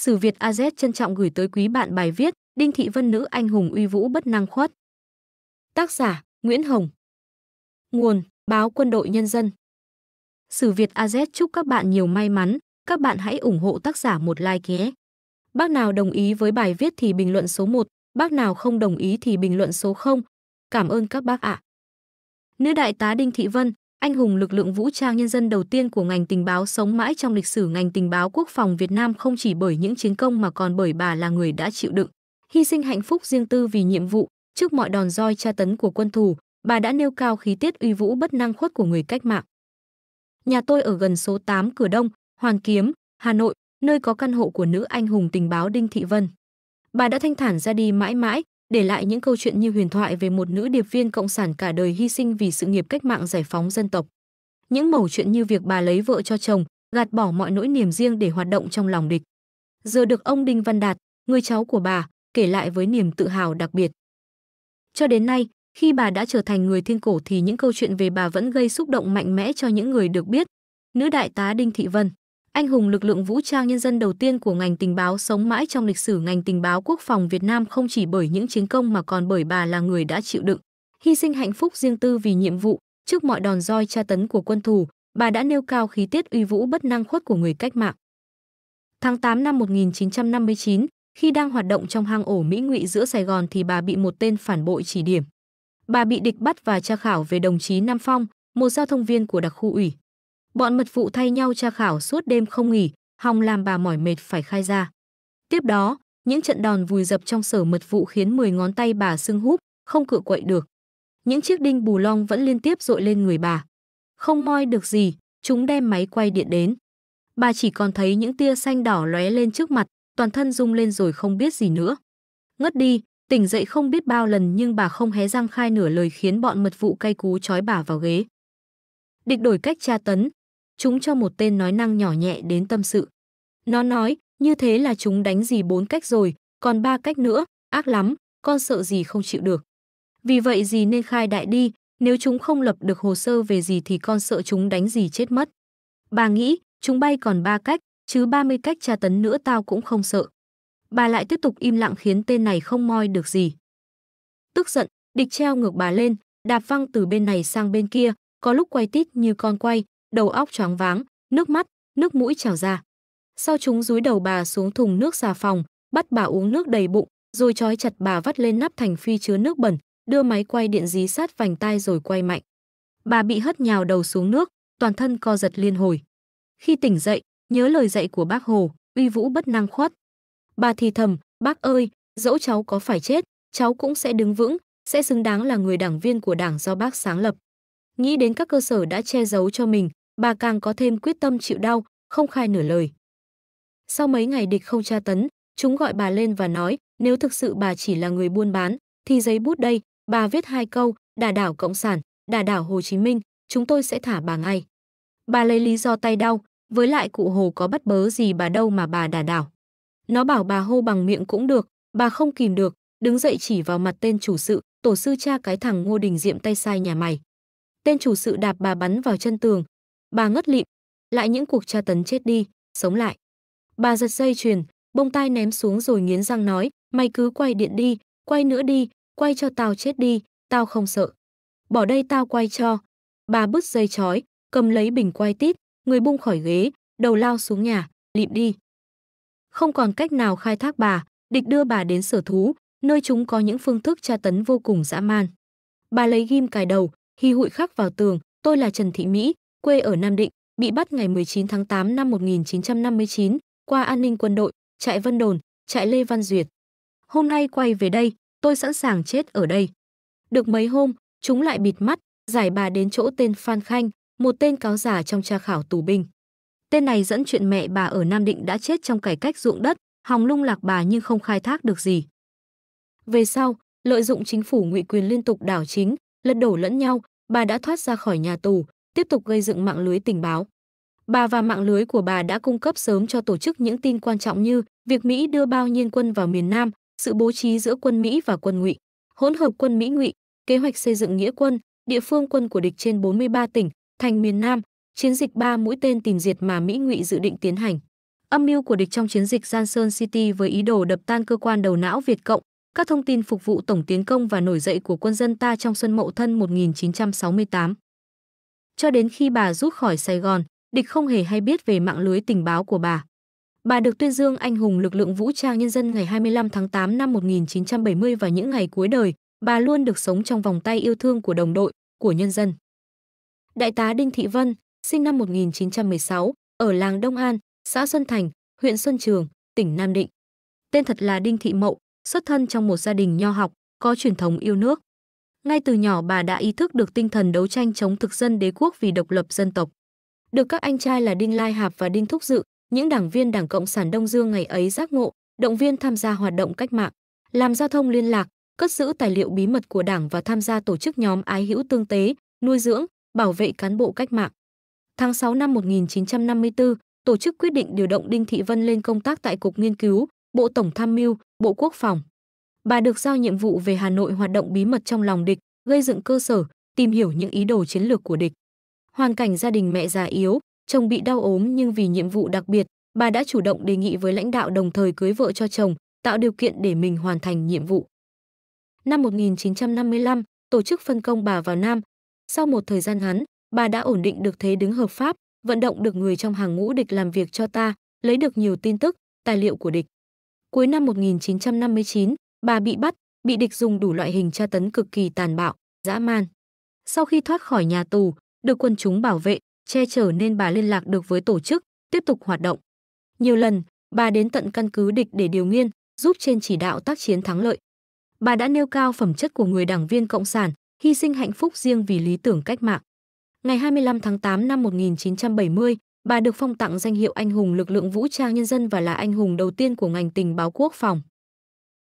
Sử Việt AZ trân trọng gửi tới quý bạn bài viết Đinh Thị Vân nữ anh hùng uy vũ bất năng khuất. Tác giả Nguyễn Hồng. Nguồn Báo Quân đội Nhân dân. Sử Việt AZ chúc các bạn nhiều may mắn, các bạn hãy ủng hộ tác giả một like nhé. Bác nào đồng ý với bài viết thì bình luận số 1, bác nào không đồng ý thì bình luận số 0. Cảm ơn các bác ạ. À. Nữ đại tá Đinh Thị Vân, anh hùng lực lượng vũ trang nhân dân đầu tiên của ngành tình báo sống mãi trong lịch sử ngành tình báo quốc phòng Việt Nam không chỉ bởi những chiến công mà còn bởi bà là người đã chịu đựng, hy sinh hạnh phúc riêng tư vì nhiệm vụ, trước mọi đòn roi tra tấn của quân thù, bà đã nêu cao khí tiết uy vũ bất năng khuất của người cách mạng. Nhà tôi ở gần số 8 Cửa Đông, Hoàn Kiếm, Hà Nội, nơi có căn hộ của nữ anh hùng tình báo Đinh Thị Vân. Bà đã thanh thản ra đi mãi mãi, để lại những câu chuyện như huyền thoại về một nữ điệp viên cộng sản cả đời hy sinh vì sự nghiệp cách mạng giải phóng dân tộc. Những mẩu chuyện như việc bà lấy vợ cho chồng, gạt bỏ mọi nỗi niềm riêng để hoạt động trong lòng địch. Giờ được ông Đinh Văn Đạt, người cháu của bà, kể lại với niềm tự hào đặc biệt. Cho đến nay, khi bà đã trở thành người thiên cổ thì những câu chuyện về bà vẫn gây xúc động mạnh mẽ cho những người được biết. Nữ đại tá Đinh Thị Vân anh hùng lực lượng vũ trang nhân dân đầu tiên của ngành tình báo sống mãi trong lịch sử ngành tình báo quốc phòng Việt Nam không chỉ bởi những chiến công mà còn bởi bà là người đã chịu đựng, hy sinh hạnh phúc riêng tư vì nhiệm vụ, trước mọi đòn roi tra tấn của quân thù, bà đã nêu cao khí tiết uy vũ bất năng khuất của người cách mạng. Tháng 8 năm 1959, khi đang hoạt động trong hang ổ Mỹ Ngụy giữa Sài Gòn thì bà bị một tên phản bội chỉ điểm. Bà bị địch bắt và tra khảo về đồng chí Nam Phong, một giao thông viên của đặc khu ủy. Bọn mật vụ thay nhau tra khảo suốt đêm không nghỉ, hòng làm bà mỏi mệt phải khai ra. Tiếp đó, những trận đòn vùi dập trong sở mật vụ khiến 10 ngón tay bà sưng húp, không cựa quậy được. Những chiếc đinh bù long vẫn liên tiếp dội lên người bà. Không moi được gì, chúng đem máy quay điện đến. Bà chỉ còn thấy những tia xanh đỏ lóe lên trước mặt, toàn thân rung lên rồi không biết gì nữa. Ngất đi, tỉnh dậy không biết bao lần nhưng bà không hé răng khai nửa lời khiến bọn mật vụ cay cú trói bà vào ghế. Địch đổi cách tra tấn, chúng cho một tên nói năng nhỏ nhẹ đến tâm sự. Nó nói, như thế là chúng đánh gì bốn cách rồi, còn ba cách nữa, ác lắm, con sợ gì không chịu được. Vì vậy gì nên khai đại đi, nếu chúng không lập được hồ sơ về gì thì con sợ chúng đánh gì chết mất. Bà nghĩ, chúng bay còn ba cách, chứ 30 cách tra tấn nữa tao cũng không sợ. Bà lại tiếp tục im lặng khiến tên này không moi được gì. Tức giận, địch treo ngược bà lên, đạp văng từ bên này sang bên kia, có lúc quay tít như con quay, đầu óc choáng váng, nước mắt, nước mũi trào ra. Sau chúng rúi đầu bà xuống thùng nước xà phòng, bắt bà uống nước đầy bụng, rồi trói chặt bà vắt lên nắp thành phi chứa nước bẩn, đưa máy quay điện dí sát vành tai rồi quay mạnh. Bà bị hất nhào đầu xuống nước, toàn thân co giật liên hồi. Khi tỉnh dậy, nhớ lời dạy của bác Hồ, uy vũ bất năng khuất. Bà thì thầm, bác ơi, dẫu cháu có phải chết, cháu cũng sẽ đứng vững, sẽ xứng đáng là người đảng viên của đảng do bác sáng lập. Nghĩ đến các cơ sở đã che giấu cho mình, bà càng có thêm quyết tâm chịu đau, không khai nửa lời. Sau mấy ngày địch không tra tấn, chúng gọi bà lên và nói, nếu thực sự bà chỉ là người buôn bán, thì giấy bút đây, bà viết hai câu, đà đảo Cộng sản, đà đảo Hồ Chí Minh, chúng tôi sẽ thả bà ngay. Bà lấy lý do tay đau, với lại cụ Hồ có bắt bớ gì bà đâu mà bà đà đảo. Nó bảo bà hô bằng miệng cũng được, bà không kìm được, đứng dậy chỉ vào mặt tên chủ sự, tổ sư cha cái thằng Ngô Đình Diệm tay sai nhà mày. Tên chủ sự đạp bà bắn vào chân tường, Bà ngất lịm, lại những cuộc tra tấn chết đi, sống lại. Bà giật dây chuyền, bông tai ném xuống rồi nghiến răng nói, mày cứ quay điện đi, quay nữa đi, quay cho tao chết đi, tao không sợ. Bỏ đây tao quay cho. Bà bứt dây chói, cầm lấy bình quay tít, người bung khỏi ghế, đầu lao xuống nhà, lịm đi. Không còn cách nào khai thác bà, địch đưa bà đến sở thú, nơi chúng có những phương thức tra tấn vô cùng dã man. Bà lấy ghim cài đầu, hy hụi khắc vào tường, tôi là Trần Thị Mỹ, quê ở Nam Định, bị bắt ngày 19 tháng 8 năm 1959 qua an ninh quân đội, trại Vân Đồn, trại Lê Văn Duyệt. Hôm nay quay về đây, tôi sẵn sàng chết ở đây. Được mấy hôm, chúng lại bịt mắt, giải bà đến chỗ tên Phan Khanh, một tên cáo giả trong tra khảo tù binh. Tên này dẫn chuyện mẹ bà ở Nam Định đã chết trong cải cách ruộng đất, hòng lung lạc bà nhưng không khai thác được gì. Về sau, lợi dụng chính phủ ngụy quyền liên tục đảo chính, lật đổ lẫn nhau, bà đã thoát ra khỏi nhà tù, tiếp tục gây dựng mạng lưới tình báo. Bà và mạng lưới của bà đã cung cấp sớm cho tổ chức những tin quan trọng như việc Mỹ đưa bao nhiêu quân vào miền Nam, sự bố trí giữa quân Mỹ và quân Ngụy, hỗn hợp quân Mỹ Ngụy, kế hoạch xây dựng nghĩa quân, địa phương quân của địch trên 43 tỉnh, thành miền Nam, chiến dịch ba mũi tên tìm diệt mà Mỹ Ngụy dự định tiến hành. Âm mưu của địch trong chiến dịch Sơn City với ý đồ đập tan cơ quan đầu não Việt Cộng, các thông tin phục vụ tổng tiến công và nổi dậy của quân dân ta trong xuân mậu thân 1968. Cho đến khi bà rút khỏi Sài Gòn, địch không hề hay biết về mạng lưới tình báo của bà. Bà được tuyên dương anh hùng lực lượng vũ trang nhân dân ngày 25 tháng 8 năm 1970 và những ngày cuối đời, bà luôn được sống trong vòng tay yêu thương của đồng đội, của nhân dân. Đại tá Đinh Thị Vân, sinh năm 1916, ở làng Đông An, xã Xuân Thành, huyện Xuân Trường, tỉnh Nam Định. Tên thật là Đinh Thị Mậu, xuất thân trong một gia đình nho học, có truyền thống yêu nước. Ngay từ nhỏ bà đã ý thức được tinh thần đấu tranh chống thực dân đế quốc vì độc lập dân tộc. Được các anh trai là Đinh Lai Hạp và Đinh Thúc Dự, những đảng viên Đảng Cộng sản Đông Dương ngày ấy giác ngộ, động viên tham gia hoạt động cách mạng, làm giao thông liên lạc, cất giữ tài liệu bí mật của Đảng và tham gia tổ chức nhóm ái hữu tương tế, nuôi dưỡng, bảo vệ cán bộ cách mạng. Tháng 6 năm 1954, tổ chức quyết định điều động Đinh Thị Vân lên công tác tại Cục Nghiên cứu, Bộ Tổng Tham mưu, Bộ Quốc phòng. Bà được giao nhiệm vụ về Hà Nội hoạt động bí mật trong lòng địch, gây dựng cơ sở, tìm hiểu những ý đồ chiến lược của địch. Hoàn cảnh gia đình mẹ già yếu, chồng bị đau ốm nhưng vì nhiệm vụ đặc biệt, bà đã chủ động đề nghị với lãnh đạo đồng thời cưới vợ cho chồng, tạo điều kiện để mình hoàn thành nhiệm vụ. Năm 1955, tổ chức phân công bà vào Nam. Sau một thời gian ngắn, bà đã ổn định được thế đứng hợp pháp, vận động được người trong hàng ngũ địch làm việc cho ta, lấy được nhiều tin tức, tài liệu của địch. Cuối năm 1959, Bà bị bắt, bị địch dùng đủ loại hình tra tấn cực kỳ tàn bạo, dã man. Sau khi thoát khỏi nhà tù, được quân chúng bảo vệ, che chở nên bà liên lạc được với tổ chức, tiếp tục hoạt động. Nhiều lần, bà đến tận căn cứ địch để điều nghiên, giúp trên chỉ đạo tác chiến thắng lợi. Bà đã nêu cao phẩm chất của người đảng viên Cộng sản, hy sinh hạnh phúc riêng vì lý tưởng cách mạng. Ngày 25 tháng 8 năm 1970, bà được phong tặng danh hiệu Anh hùng lực lượng vũ trang nhân dân và là anh hùng đầu tiên của ngành tình báo quốc phòng.